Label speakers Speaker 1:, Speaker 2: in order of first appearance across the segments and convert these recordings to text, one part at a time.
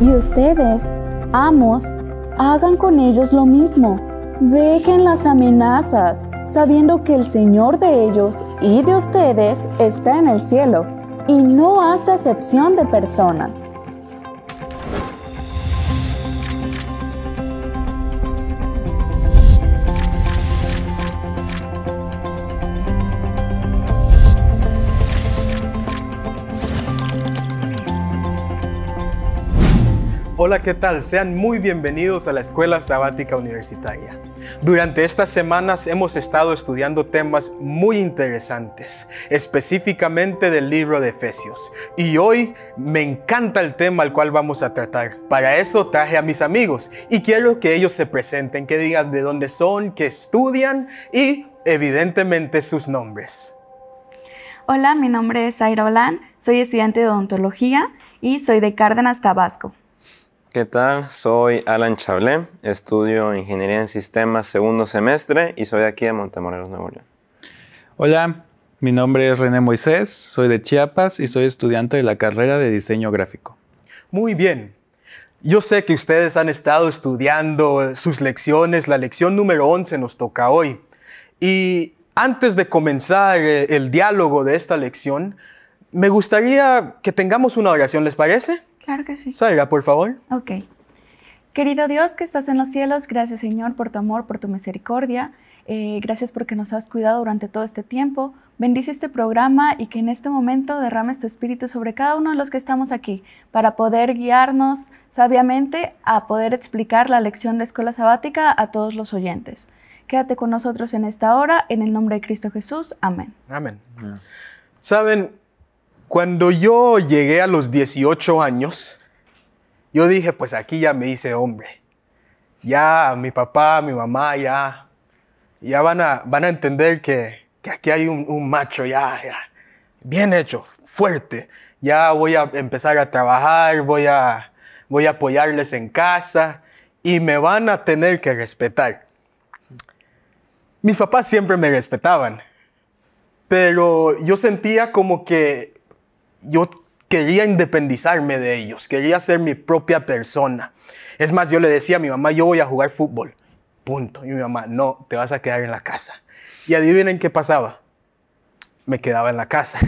Speaker 1: Y
Speaker 2: ustedes, amos, hagan con ellos lo mismo. Dejen las amenazas, sabiendo que el Señor de ellos y de ustedes está en el cielo, y no hace excepción de personas.
Speaker 1: Hola, ¿qué tal? Sean muy bienvenidos a la Escuela Sabática Universitaria. Durante estas semanas hemos estado estudiando temas muy interesantes, específicamente del libro de Efesios. Y hoy me encanta el tema al cual vamos a tratar. Para eso traje a mis amigos y quiero que ellos se presenten, que digan de dónde son, qué estudian y evidentemente sus nombres.
Speaker 2: Hola, mi nombre es Aira soy estudiante de odontología y soy de Cárdenas, Tabasco.
Speaker 3: ¿Qué tal? Soy Alan Chablé, estudio Ingeniería en Sistemas segundo semestre y soy aquí de Montemorelos, Nuevo León. Hola, mi nombre
Speaker 4: es René Moisés, soy de Chiapas y soy estudiante de la carrera de diseño gráfico.
Speaker 1: Muy bien. Yo sé que ustedes han estado estudiando sus lecciones, la lección número 11 nos toca hoy. Y antes de comenzar eh, el diálogo de esta lección, me gustaría que tengamos una oración, ¿les parece? Claro que sí. Salga, por favor.
Speaker 2: Ok. Querido Dios que estás en los cielos, gracias Señor por tu amor, por tu misericordia. Eh, gracias porque nos has cuidado durante todo este tiempo. Bendice este programa y que en este momento derrames tu espíritu sobre cada uno de los que estamos aquí para poder guiarnos sabiamente a poder explicar la lección de escuela sabática a todos los oyentes. Quédate con nosotros en esta hora, en el nombre de Cristo Jesús. Amén.
Speaker 1: Amén. Saben, cuando yo llegué a los 18 años, yo dije, pues aquí ya me hice hombre. Ya mi papá, mi mamá, ya, ya van, a, van a entender que, aquí hay un, macho ya, bien hecho, fuerte. Ya voy a empezar a trabajar, voy a, voy a apoyarles en casa y me van a tener que respetar. Mis papás siempre me respetaban, pero yo sentía como que yo quería independizarme de ellos, quería ser mi propia persona. Es más, yo le decía a mi mamá, yo voy a jugar fútbol, punto. Y mi mamá, no, te vas a quedar en la casa. Y adivinen qué pasaba, me quedaba en la casa.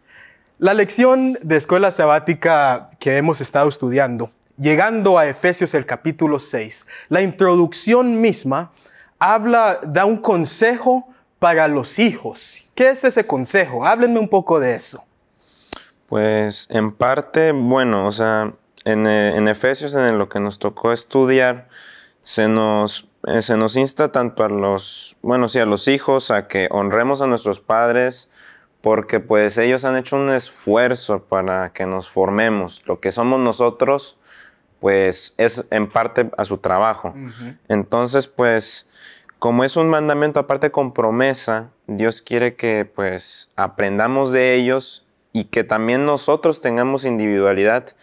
Speaker 1: la lección de escuela sabática que hemos estado estudiando, llegando a Efesios el capítulo 6, la introducción misma habla, da un consejo para los hijos. ¿Qué es ese consejo? Háblenme un poco de eso.
Speaker 3: Pues en parte, bueno, o sea, eh, en, Efesios, en lo que nos tocó estudiar, se nos, eh, se nos insta tanto a los, bueno, sí, a los hijos a que honremos a nuestros padres, porque pues ellos han hecho un esfuerzo para que nos formemos. Lo que somos nosotros, pues es en parte a su trabajo. Entonces, pues, como es un mandamiento aparte con promesa, Dios quiere que pues aprendamos de ellos y que también nosotros tengamos individualidad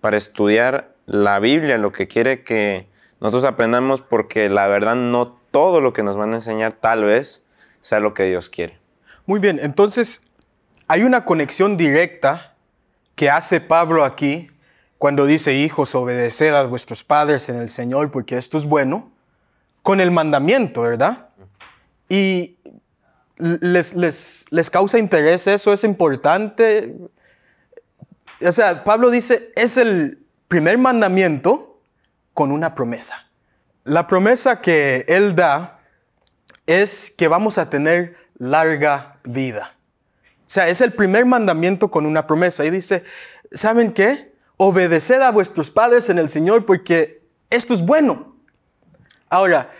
Speaker 3: para estudiar la Biblia, lo que quiere que nosotros aprendamos, porque la verdad no todo lo que nos van a enseñar tal vez sea lo que Dios quiere. Muy
Speaker 1: bien, entonces hay una conexión directa que hace Pablo aquí cuando dice, hijos, obedeced a vuestros padres en el Señor, porque esto es bueno, con el mandamiento, ¿verdad? Y les, les, causa interés eso, es importante. O sea, Pablo dice, es el primer mandamiento con una promesa. La promesa que él da es que vamos a tener larga vida. O sea, es el primer mandamiento con una promesa. Y dice, ¿saben qué? Obedeced a vuestros padres en el Señor porque esto es bueno. Ahora,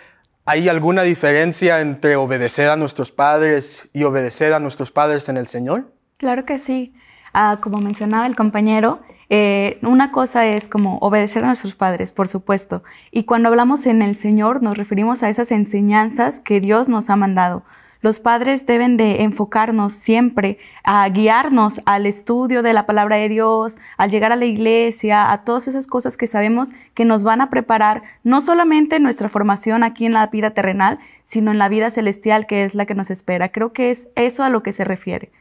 Speaker 1: ¿Hay alguna diferencia entre obedecer a nuestros padres y obedecer a nuestros padres en el
Speaker 2: Señor? Claro que sí. Ah, como mencionaba el compañero, eh, una cosa es como obedecer a nuestros padres, por supuesto. Y cuando hablamos en el Señor nos referimos a esas enseñanzas que Dios nos ha mandado. Los padres deben de enfocarnos siempre a guiarnos al estudio de la palabra de Dios, al llegar a la iglesia, a todas esas cosas que sabemos que nos van a preparar no solamente nuestra formación aquí en la vida terrenal, sino en la vida celestial que es la que nos espera. Creo que es eso a lo que se refiere.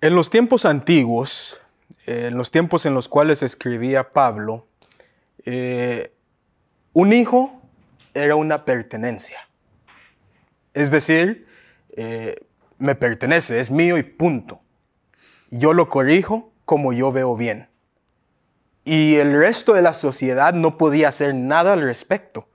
Speaker 1: En los tiempos antiguos, eh, en los tiempos en los cuales escribía Pablo, eh, un hijo era una pertenencia. Es decir, eh, me pertenece, es mío y punto. Yo lo corrijo como yo veo bien. Y el resto de la sociedad no podía hacer nada al respecto.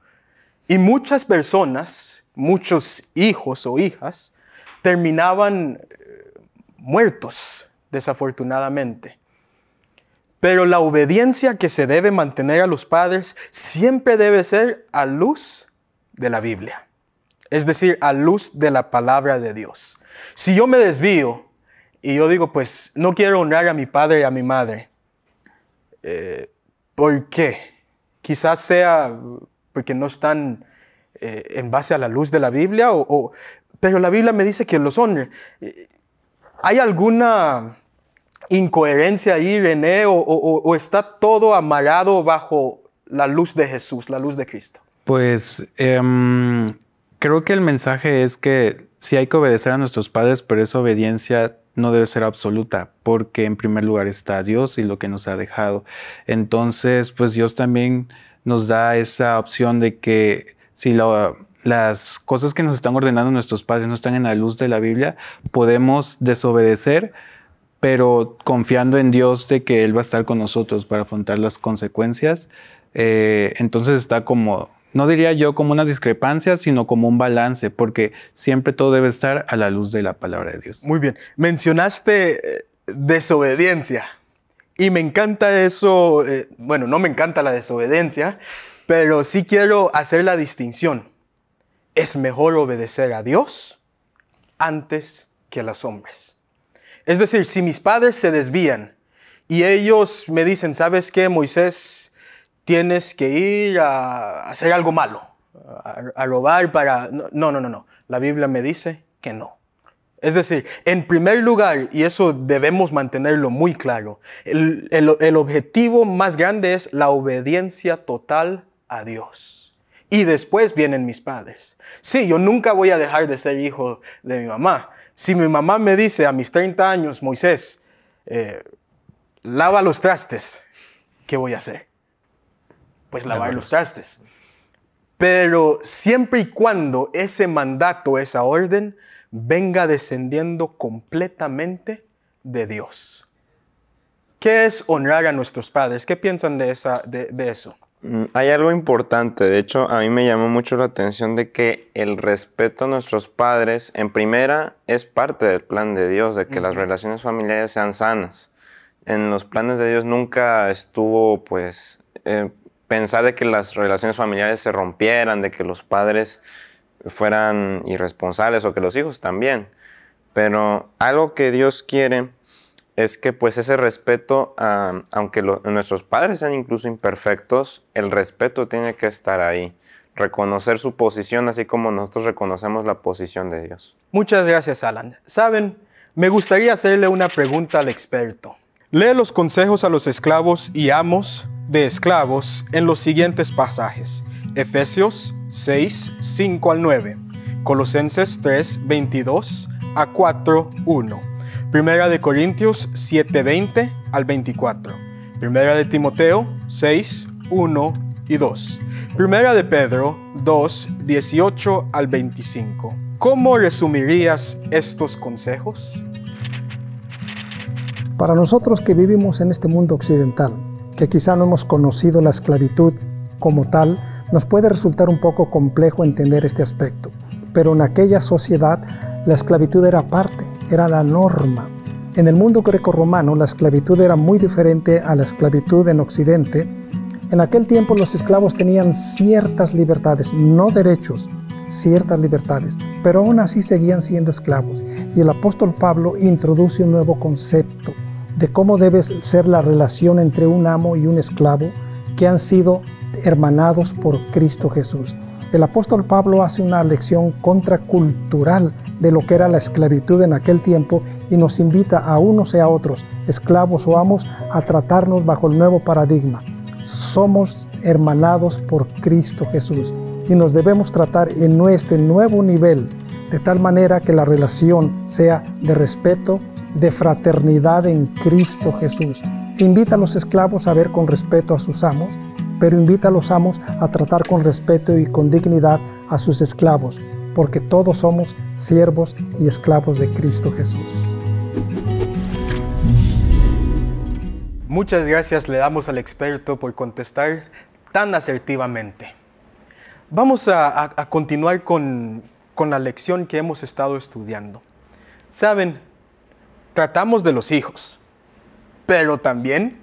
Speaker 1: Y muchas personas, muchos hijos o hijas, terminaban eh, muertos, desafortunadamente. Pero la obediencia que se debe mantener a los padres siempre debe ser a luz de la Biblia es decir, a luz de la palabra de Dios. Si yo me desvío y yo digo, pues no quiero honrar a mi padre y a mi madre, eh, ¿por qué? Quizás sea uh, porque no están eh, en base a la luz de la Biblia, o, pero la Biblia me dice que los honre. Eh, ¿Hay alguna incoherencia ahí, René, o, está todo amarrado bajo la luz de Jesús, la luz de Cristo?
Speaker 4: Pues... Em, Creo que el mensaje es que sí hay que obedecer a nuestros padres, pero esa obediencia no debe ser absoluta, porque en primer lugar está Dios y lo que nos ha dejado. Entonces, pues Dios también nos da esa opción de que si las cosas que nos están ordenando nuestros padres no están en la luz de la Biblia, podemos desobedecer, pero confiando en Dios de que Él va a estar con nosotros para afrontar las consecuencias. Eh, entonces está como no diría yo como una discrepancia, sino como un balance, porque siempre todo debe estar a la luz de la palabra de Dios.
Speaker 1: Muy bien, mencionaste eh, desobediencia. Y me encanta eso, eh, bueno, no me encanta la desobediencia, pero sí quiero hacer la distinción. Es mejor obedecer a Dios antes que a los hombres. Es decir, si mis padres se desvían y ellos me dicen, ¿sabes qué, Moisés? tienes que ir a hacer algo malo, a, robar para... No, no, no, no. La Biblia me dice que no. Es decir, en primer lugar, y eso debemos mantenerlo muy claro, el, objetivo más grande es la obediencia total a Dios. Y después vienen mis padres. Sí, yo nunca voy a dejar de ser hijo de mi mamá. Si mi mamá me dice a mis 30 años, Moisés, eh, lava los trastes, ¿qué voy a hacer? pues lavar los trastes. Pero siempre y cuando ese mandato, esa orden, venga descendiendo completamente de Dios. ¿Qué es honrar a nuestros padres? ¿Qué piensan de, esa, de, de eso?
Speaker 3: Mm, hay algo importante, de hecho a mí me llamó mucho la atención de que el respeto a nuestros padres en primera es parte del plan de Dios, de que las relaciones familiares sean sanas. En los planes de Dios nunca estuvo pues eh, pensar de que las relaciones familiares se rompieran, de que los padres fueran irresponsables o que los hijos también. Pero algo que Dios quiere es que pues ese respeto, aunque nuestros padres sean incluso imperfectos, el respeto tiene que estar ahí. Reconocer su posición así como nosotros reconocemos la posición de Dios.
Speaker 1: Muchas gracias Alan. Saben, me gustaría hacerle una pregunta al experto. ¿Lee los consejos a los esclavos y amos de esclavos en los siguientes pasajes. Efesios 6, 5 al 9. Colosenses 3, 22 a 4, 1. Primera de Corintios 7, 20 al 24. Primera de Timoteo 6, 1 y 2. Primera de Pedro 2, 18 al 25. ¿Cómo resumirías estos consejos?
Speaker 5: Para nosotros que vivimos en este mundo occidental, que quizá no hemos conocido la esclavitud como tal, nos puede resultar un poco complejo entender este aspecto, pero en aquella sociedad la esclavitud era parte, era la norma. En el mundo greco-romano la esclavitud era muy diferente a la esclavitud en Occidente. En aquel tiempo los esclavos tenían ciertas libertades, no derechos, ciertas libertades, pero aún así seguían siendo esclavos. Y el apóstol Pablo introduce un nuevo concepto, de cómo debe ser la relación entre un amo y un esclavo que han sido hermanados por Cristo Jesús. El apóstol Pablo hace una lección contracultural de lo que era la esclavitud en aquel tiempo y nos invita a unos y a otros, esclavos o amos, a tratarnos bajo el nuevo paradigma. Somos hermanados por Cristo Jesús y nos debemos tratar en este nuevo nivel, de tal manera que la relación sea de respeto, de fraternidad en Cristo Jesús. Invita a los esclavos a ver con respeto a sus amos, pero invita a los amos a tratar con respeto y con dignidad a sus esclavos, porque todos somos siervos y esclavos de Cristo Jesús.
Speaker 1: Muchas gracias le damos al experto por contestar tan asertivamente. Vamos a, continuar con, con la lección que hemos estado estudiando. Saben, tratamos de los hijos, pero también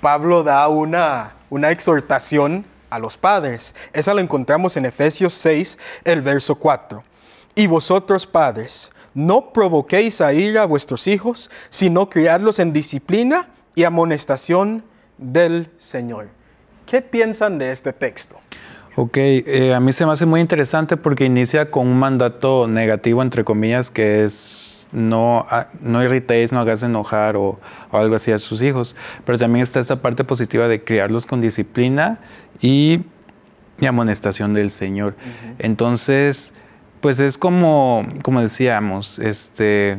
Speaker 1: Pablo da una, una exhortación a los padres. Esa la encontramos en Efesios 6, el verso 4. Y vosotros padres, no provoquéis a ir a vuestros hijos, sino criadlos en disciplina y amonestación del Señor. ¿Qué piensan de este texto?
Speaker 4: Ok, eh, a mí se me hace muy interesante porque inicia con un mandato negativo, entre comillas, que es no, ah, no irritéis, no hagas enojar o, algo así a sus hijos. Pero también está esa parte positiva de criarlos con disciplina y, amonestación del Señor. Entonces, pues es como, como decíamos, este,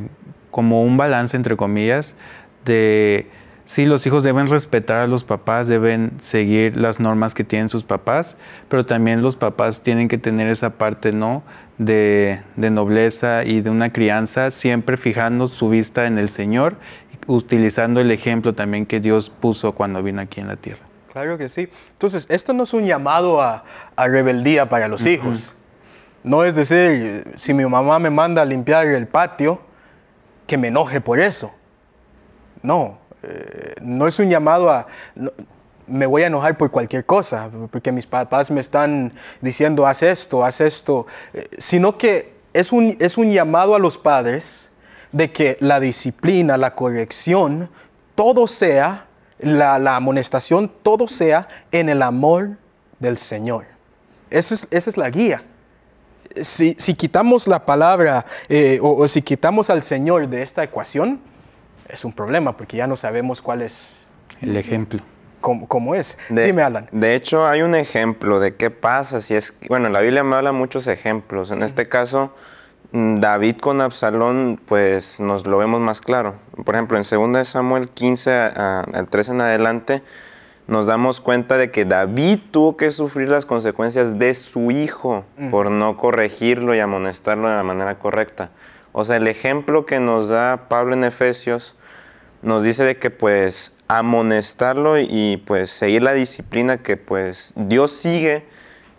Speaker 4: como un balance entre comillas de si los hijos deben respetar a los papás, deben seguir las normas que tienen sus papás, pero también los papás tienen que tener esa parte, ¿no? de, nobleza y de una crianza, siempre fijando su vista en el Señor, utilizando el ejemplo también que Dios puso cuando vino aquí en la tierra.
Speaker 1: Claro que sí. Entonces, esto no es un llamado a, rebeldía para los hijos. No es decir, si mi mamá me manda a limpiar el patio, que me enoje por eso. No, eh, no es un llamado a me voy a enojar por cualquier cosa, porque mis papás me están diciendo, haz esto, haz esto, eh, sino que es un, es un llamado a los padres de que la disciplina, la corrección, todo sea, la, amonestación, todo sea en el amor del Señor. Esa es, la guía. Si, quitamos la palabra eh, o si quitamos al Señor de esta ecuación, es un problema porque ya no sabemos cuál es el ejemplo como, es. De, Dime, Alan.
Speaker 3: De hecho, hay un ejemplo de qué pasa si es... Bueno, la Biblia me habla muchos ejemplos. En este caso, mm, David con Absalón, pues nos lo vemos más claro. Por ejemplo, en 2 Samuel 15 al 3 en adelante, nos damos cuenta de que David tuvo que sufrir las consecuencias de su hijo mm. por no corregirlo y amonestarlo de la manera correcta. O sea, el ejemplo que nos da Pablo en Efesios nos dice de que pues amonestarlo y pues seguir la disciplina que pues Dios sigue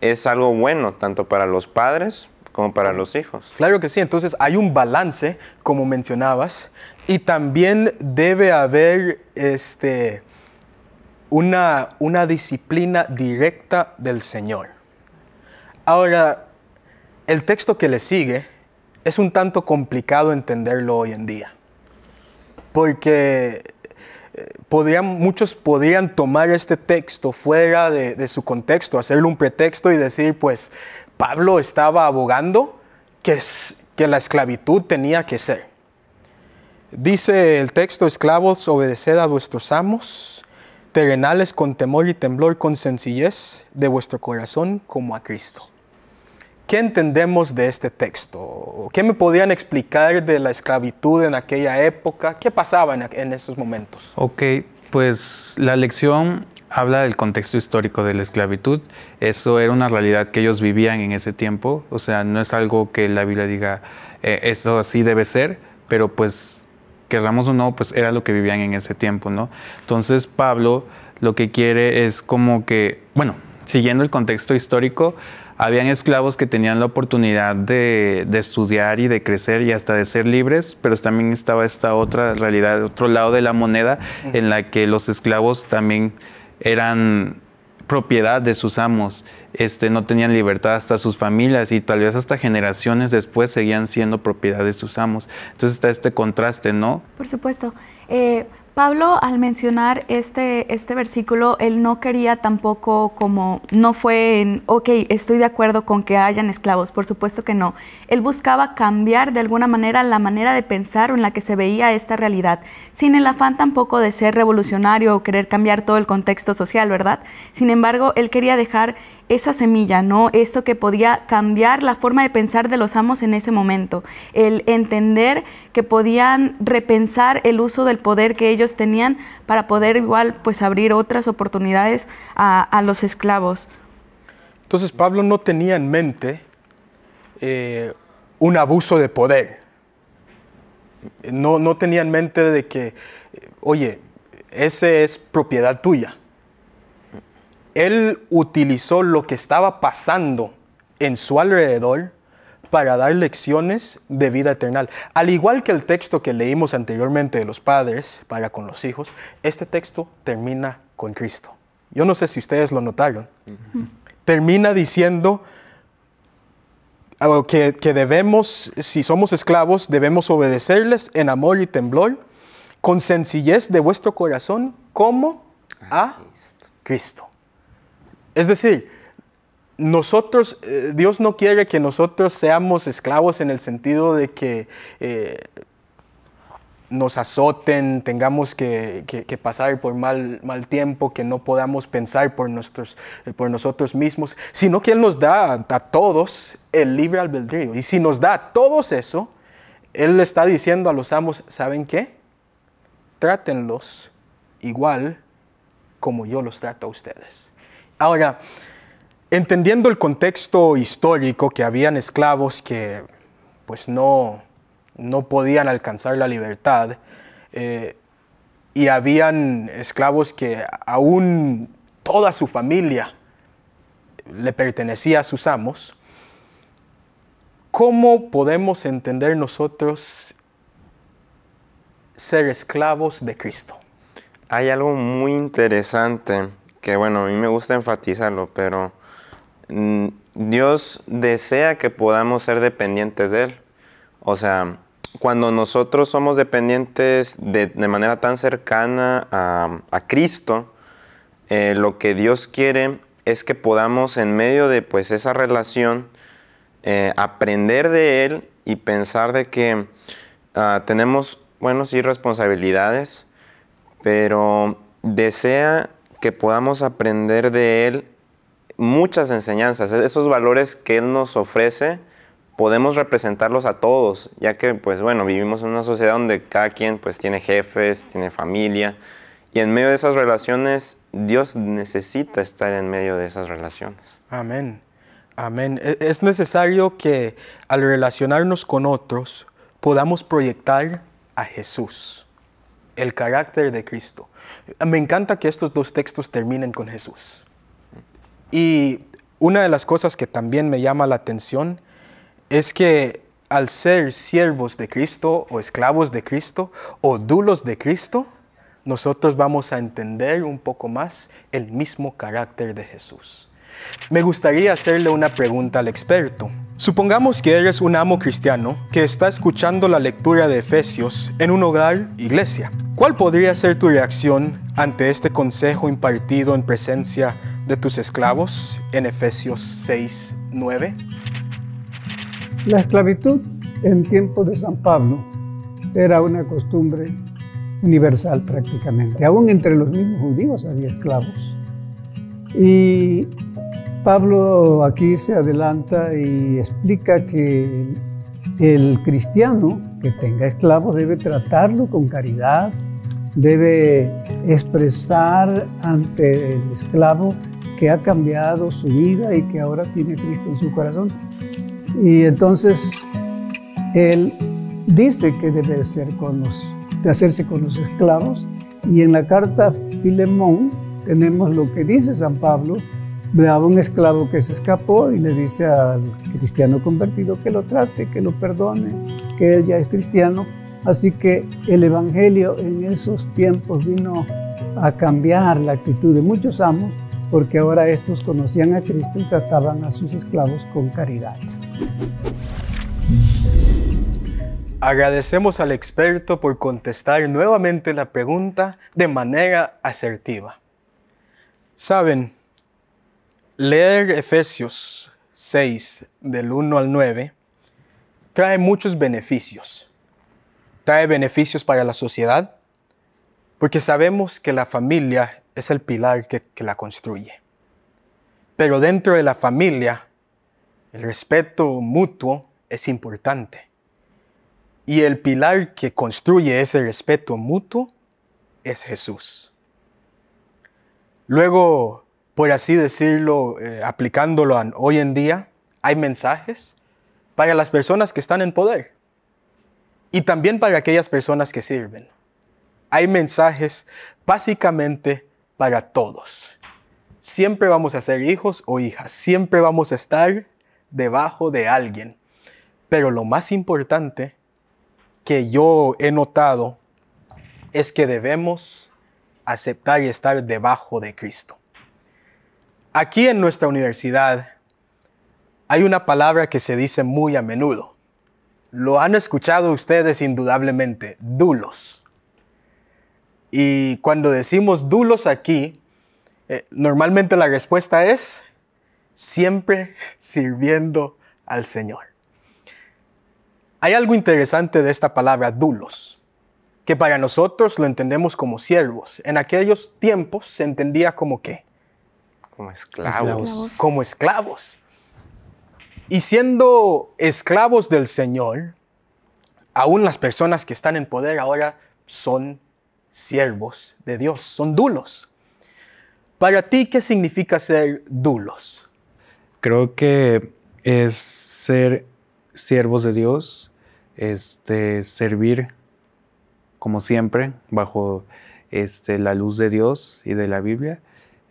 Speaker 3: es algo bueno tanto para los padres como para los hijos.
Speaker 1: Claro que sí, entonces hay un balance, como mencionabas, y también debe haber este, una, una disciplina directa del Señor. Ahora, el texto que le sigue es un tanto complicado entenderlo hoy en día, porque muchos podrían tomar este texto fuera de, su contexto, hacerle un pretexto y decir, pues Pablo estaba abogando que, que la esclavitud tenía que ser. Dice el texto, esclavos, obedeced a vuestros amos, terrenales con temor y temblor, con sencillez de vuestro corazón como a Cristo. ¿Qué entendemos de este texto? ¿Qué me podían explicar de la esclavitud en aquella época? ¿Qué pasaba en, esos momentos?
Speaker 4: Ok, pues la lección habla del contexto histórico de la esclavitud. Eso era una realidad que ellos vivían en ese tiempo. O sea, no es algo que la Biblia diga, eh, eso así debe ser, pero pues querramos o no, pues era lo que vivían en ese tiempo, ¿no? Entonces Pablo lo que quiere es como que, bueno, siguiendo el contexto histórico, habían esclavos que tenían la oportunidad de, estudiar y de crecer y hasta de ser libres, pero también estaba esta otra realidad, otro lado de la moneda, en la que los esclavos también eran propiedad de sus amos, este, no tenían libertad hasta sus familias y tal vez hasta generaciones después seguían siendo propiedad de sus amos. Entonces está este contraste, ¿no?
Speaker 2: Por supuesto. Eh, Pablo, al mencionar este, este versículo, él no quería tampoco como, no fue en, ok, estoy de acuerdo con que hayan esclavos, por supuesto que no. Él buscaba cambiar de alguna manera la manera de pensar en la que se veía esta realidad, sin el afán tampoco de ser revolucionario o querer cambiar todo el contexto social, ¿verdad? Sin embargo, él quería dejar esa semilla, ¿no? Eso que podía cambiar la forma de pensar de los amos en ese momento, el entender que podían repensar el uso del poder que ellos tenían para poder igual pues abrir otras oportunidades a, los esclavos.
Speaker 1: Entonces Pablo no tenía en mente eh, un abuso de poder. No, no tenía en mente de que, oye, ese es propiedad tuya él utilizó lo que estaba pasando en su alrededor para dar lecciones de vida eterna. Al igual que el texto que leímos anteriormente de los padres para con los hijos, este texto termina con Cristo. Yo no sé si ustedes lo notaron. Termina diciendo que, que debemos, si somos esclavos, debemos obedecerles en amor y temblor, con sencillez de vuestro corazón, como a Cristo. Es decir, nosotros, eh, Dios no quiere que nosotros seamos esclavos en el sentido de que eh, nos azoten, tengamos que, pasar por mal, mal, tiempo, que no podamos pensar por, nuestros, eh, por nosotros mismos, sino que Él nos da a, todos el libre albedrío. Y si nos da a todos eso, Él le está diciendo a los amos, ¿saben qué? Trátenlos igual como yo los trato a ustedes. Ahora, entendiendo el contexto histórico que habían esclavos que pues no, no podían alcanzar la libertad eh, y habían esclavos que aún toda su familia le pertenecía a sus amos, ¿cómo podemos entender nosotros ser esclavos de Cristo? Hay algo muy interesante
Speaker 3: que bueno, a mí me gusta enfatizarlo, pero mm, Dios desea que podamos ser dependientes de Él. O sea, cuando nosotros somos dependientes de, manera tan cercana a, Cristo, eh, lo que Dios quiere es que podamos en medio de pues esa relación eh, aprender de Él y pensar de que ah, tenemos, bueno, sí, responsabilidades, pero desea que podamos aprender de Él muchas enseñanzas. E-, esos valores que Él nos ofrece, podemos representarlos a todos, ya que, pues bueno, vivimos en una sociedad donde cada quien pues tiene jefes, tiene familia, y en medio de esas relaciones, Dios necesita estar en medio de esas relaciones.
Speaker 1: Amén. Amén. E-, es necesario que al relacionarnos con otros podamos proyectar a Jesús el carácter de Cristo. Me encanta que estos dos textos terminen con Jesús. Y una de las cosas que también me llama la atención es que al ser siervos de Cristo o esclavos de Cristo o dulos de Cristo, nosotros vamos a entender un poco más el mismo carácter de Jesús. Me gustaría hacerle una pregunta al experto. Supongamos que eres un amo cristiano que está escuchando la lectura de Efesios en un hogar, iglesia. ¿Cuál podría ser tu reacción ante este consejo impartido en presencia de tus esclavos en Efesios 6, 9?
Speaker 6: La esclavitud en tiempo de San Pablo era una costumbre universal prácticamente. Aún entre los mismos judíos había esclavos. Y Pablo aquí se adelanta y explica que el cristiano que tenga esclavo debe tratarlo con caridad, debe expresar ante el esclavo que ha cambiado su vida y que ahora tiene Cristo en su corazón. Y entonces él dice que debe hacerse con los esclavos y en la carta Filemón tenemos lo que dice San Pablo Veaba un esclavo que se escapó y le dice al cristiano convertido que lo trate, que lo perdone, que él ya es cristiano. Así que el Evangelio en esos tiempos vino a cambiar la actitud de muchos amos porque ahora estos conocían a Cristo y trataban a sus esclavos con caridad.
Speaker 1: Agradecemos al experto por contestar nuevamente la pregunta de manera asertiva. Saben, Leer Efesios 6 del 1 al 9 trae muchos beneficios. Trae beneficios para la sociedad porque sabemos que la familia es el pilar que, la construye. Pero dentro de la familia, el respeto mutuo es importante. Y el pilar que construye ese respeto mutuo es Jesús. Luego por así decirlo, eh, aplicándolo hoy en día, hay mensajes para las personas que están en poder y también para aquellas personas que sirven. Hay mensajes básicamente para todos. Siempre vamos a ser hijos o hijas, siempre vamos a estar debajo de alguien. Pero lo más importante que yo he notado es que debemos aceptar y estar debajo de Cristo. Aquí en nuestra universidad hay una palabra que se dice muy a menudo. Lo han escuchado ustedes indudablemente, dulos. Y cuando decimos dulos aquí, eh, normalmente la respuesta es siempre sirviendo al Señor. Hay algo interesante de esta palabra dulos, que para nosotros lo entendemos como siervos. En aquellos tiempos se entendía como qué como esclavos. Como esclavos. Y siendo esclavos del Señor, aún las personas que están en poder ahora son siervos de Dios, son dulos. Para ti, ¿qué significa ser dulos?
Speaker 4: Creo que es ser siervos de Dios, este, servir como siempre bajo este, la luz de Dios y de la Biblia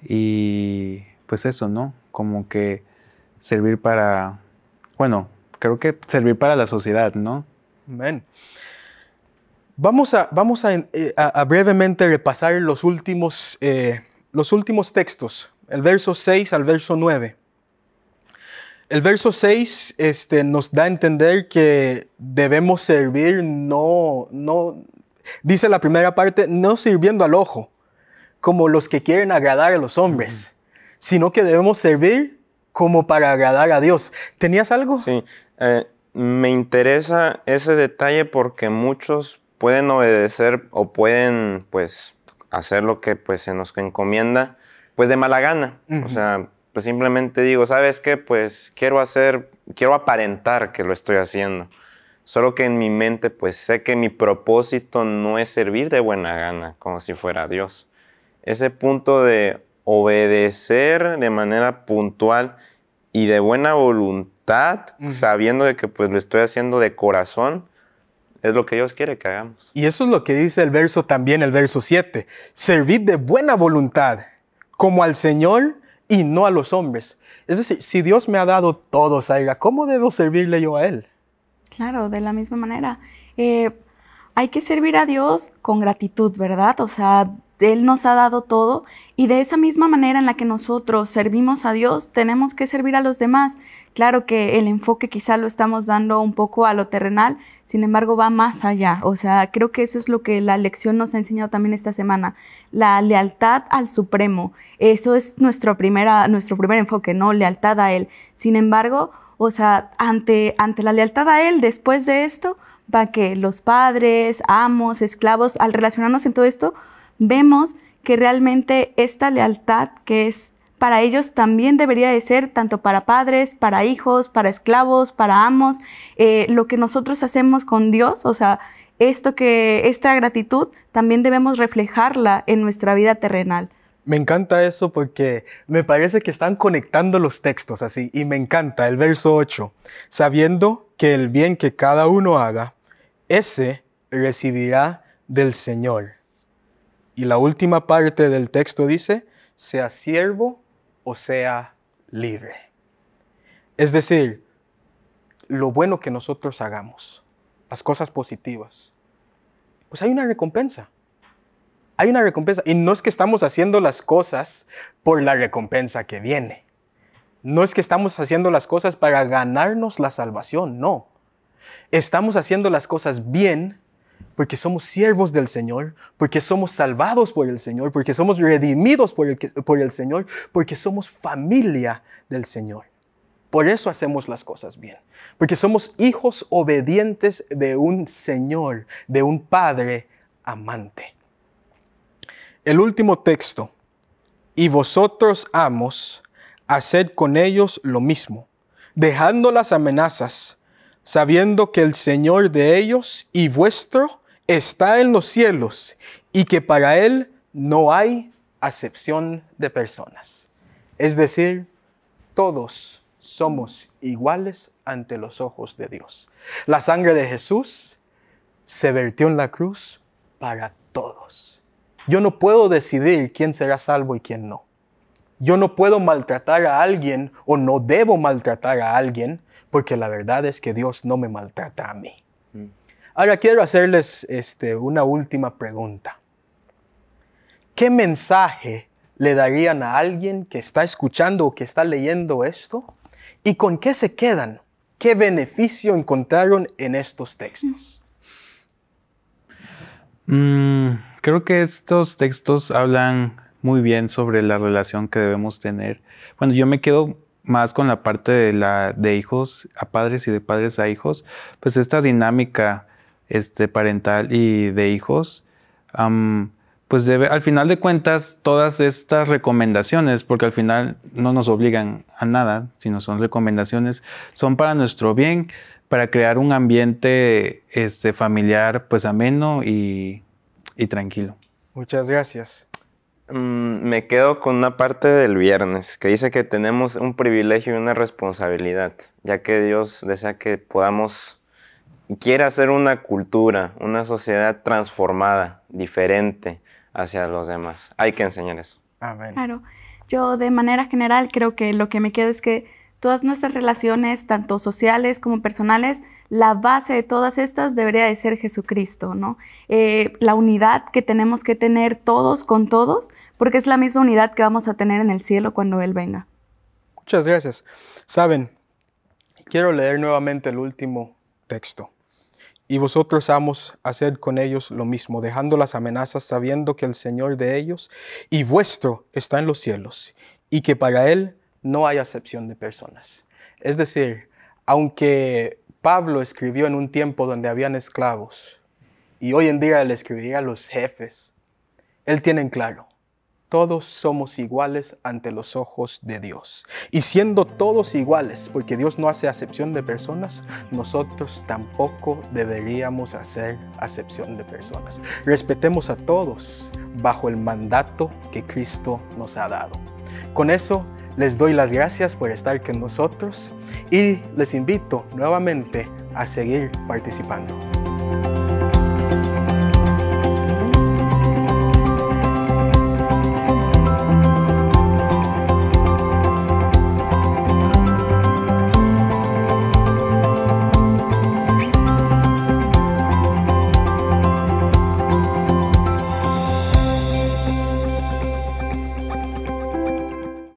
Speaker 4: y pues eso, ¿no? Como que servir para, bueno, creo que servir para la sociedad, ¿no?
Speaker 1: Amén. Vamos a, vamos eh, brevemente repasar los últimos, eh, los últimos textos, el verso 6 al verso 9. El verso 6 este, nos da a entender que debemos servir, no, no, dice la primera parte, no sirviendo al ojo, como los que quieren agradar a los hombres, sino que debemos servir como para agradar a Dios. ¿Tenías algo? Sí,
Speaker 3: eh, me interesa ese detalle porque muchos pueden obedecer o pueden pues hacer lo que pues se nos encomienda pues de mala gana. O sea, pues simplemente digo, ¿sabes qué? Pues quiero hacer, quiero aparentar que lo estoy haciendo. Solo que en mi mente pues sé que mi propósito no es servir de buena gana, como si fuera Dios ese punto de obedecer de manera puntual y de buena voluntad, sabiendo de que pues lo estoy haciendo de corazón, es lo que Dios quiere que hagamos.
Speaker 1: Y eso es lo que dice el verso también, el verso 7. Servid de buena voluntad, como al Señor y no a los hombres. Es decir, si Dios me ha dado todo, Zaira, ¿cómo debo servirle yo a Él?
Speaker 2: Claro, de la misma manera. Eh, hay que servir a Dios con gratitud, ¿verdad? O sea, él nos ha dado todo y de esa misma manera en la que nosotros servimos a Dios, tenemos que servir a los demás. Claro que el enfoque quizá lo estamos dando un poco a lo terrenal, sin embargo va más allá. O sea, creo que eso es lo que la lección nos ha enseñado también esta semana, la lealtad al Supremo. Eso es nuestro, primera, nuestro primer enfoque, ¿no? Lealtad a Él. Sin embargo, o sea, ante, ante la lealtad a Él, después de esto, va que los padres, amos, esclavos, al relacionarnos en todo esto, vemos que realmente esta lealtad que es para ellos también debería de ser tanto para padres, para hijos, para esclavos, para amos, eh, lo que nosotros hacemos con Dios, o sea, esto que esta gratitud también debemos reflejarla en nuestra vida terrenal.
Speaker 1: Me encanta eso porque me parece que están conectando los textos así y me encanta el verso 8, sabiendo que el bien que cada uno haga, ese recibirá del Señor. Y la última parte del texto dice, sea siervo o sea libre. Es decir, lo bueno que nosotros hagamos, las cosas positivas, pues hay una recompensa. Hay una recompensa. Y no es que estamos haciendo las cosas por la recompensa que viene. No es que estamos haciendo las cosas para ganarnos la salvación, no. Estamos haciendo las cosas bien porque somos siervos del Señor, porque somos salvados por el Señor, porque somos redimidos por el, por el Señor, porque somos familia del Señor. Por eso hacemos las cosas bien, porque somos hijos obedientes de un Señor, de un Padre amante. El último texto, y vosotros amos, haced con ellos lo mismo, dejando las amenazas, sabiendo que el Señor de ellos y vuestro está en los cielos y que para Él no hay acepción de personas. Es decir, todos somos iguales ante los ojos de Dios. La sangre de Jesús se vertió en la cruz para todos. Yo no puedo decidir quién será salvo y quién no. Yo no puedo maltratar a alguien o no debo maltratar a alguien porque la verdad es que Dios no me maltrata a mí. Mm. Ahora quiero hacerles este, una última pregunta. ¿Qué mensaje le darían a alguien que está escuchando o que está leyendo esto? ¿Y con qué se quedan? ¿Qué beneficio encontraron en estos textos?
Speaker 4: Mm, creo que estos textos hablan muy bien sobre la relación que debemos tener. Bueno, yo me quedo más con la parte de, la, de hijos a padres y de padres a hijos, pues esta dinámica este, parental y de hijos, pues debe, al final de cuentas, todas estas recomendaciones, porque al final no nos obligan a nada, sino son recomendaciones, son para nuestro bien, para crear un ambiente este, familiar pues ameno y tranquilo.
Speaker 1: Muchas gracias.
Speaker 3: Mm, me quedo con una parte del viernes que dice que tenemos un privilegio y una responsabilidad, ya que Dios desea que podamos, quiera hacer una cultura, una sociedad transformada, diferente hacia los demás. Hay que enseñar eso.
Speaker 2: Claro, yo de manera general creo que lo que me queda es que todas nuestras relaciones, tanto sociales como personales, la base de todas estas debería de ser Jesucristo, ¿no? Eh, la unidad que tenemos que tener todos con todos, porque es la misma unidad que vamos a tener en el cielo cuando Él venga.
Speaker 1: Muchas gracias. Saben, quiero leer nuevamente el último texto. Y vosotros amos, hacer con ellos lo mismo, dejando las amenazas, sabiendo que el Señor de ellos y vuestro está en los cielos, y que para Él no hay acepción de personas. Es decir, aunque Pablo escribió en un tiempo donde habían esclavos y hoy en día él escribiría a los jefes, él tiene en claro, todos somos iguales ante los ojos de Dios. Y siendo todos iguales, porque Dios no hace acepción de personas, nosotros tampoco deberíamos hacer acepción de personas. Respetemos a todos bajo el mandato que Cristo nos ha dado. Con eso les doy las gracias por estar con nosotros y les invito nuevamente a seguir participando.